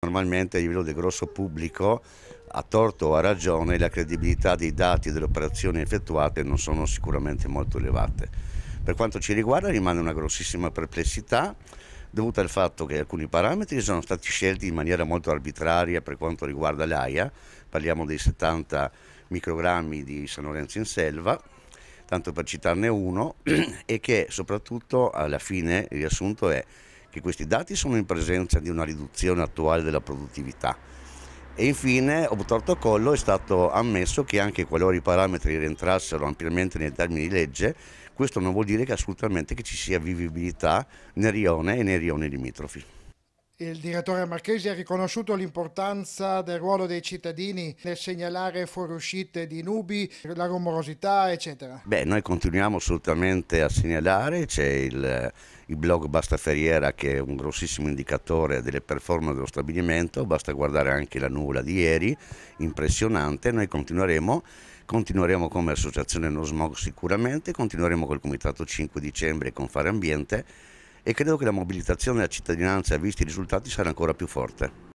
Normalmente a livello del grosso pubblico, a torto o a ragione, la credibilità dei dati e delle operazioni effettuate non sono sicuramente molto elevate. Per quanto ci riguarda rimane una grossissima perplessità dovuta al fatto che alcuni parametri sono stati scelti in maniera molto arbitraria per quanto riguarda l'AIA, parliamo dei 70 microgrammi di San Lorenzo in selva, tanto per citarne uno, e che soprattutto alla fine il riassunto è che questi dati sono in presenza di una riduzione attuale della produttività. E infine, obtorto collo, è stato ammesso che anche qualora i parametri rientrassero ampiamente nei termini di legge, questo non vuol dire che assolutamente che ci sia vivibilità nel rione e nei rioni limitrofi. Il direttore Marchesi ha riconosciuto l'importanza del ruolo dei cittadini nel segnalare fuoriuscite di nubi, la rumorosità, eccetera. Beh, noi continuiamo assolutamente a segnalare, c'è il, il, blog Basta Ferriera che è un grossissimo indicatore delle performance dello stabilimento, basta guardare anche la nuvola di ieri, impressionante, noi continueremo. Continueremo come associazione No Smog sicuramente, continueremo col Comitato 5 dicembre con Fare Ambiente e credo che la mobilitazione della cittadinanza, visti i risultati, sarà ancora più forte.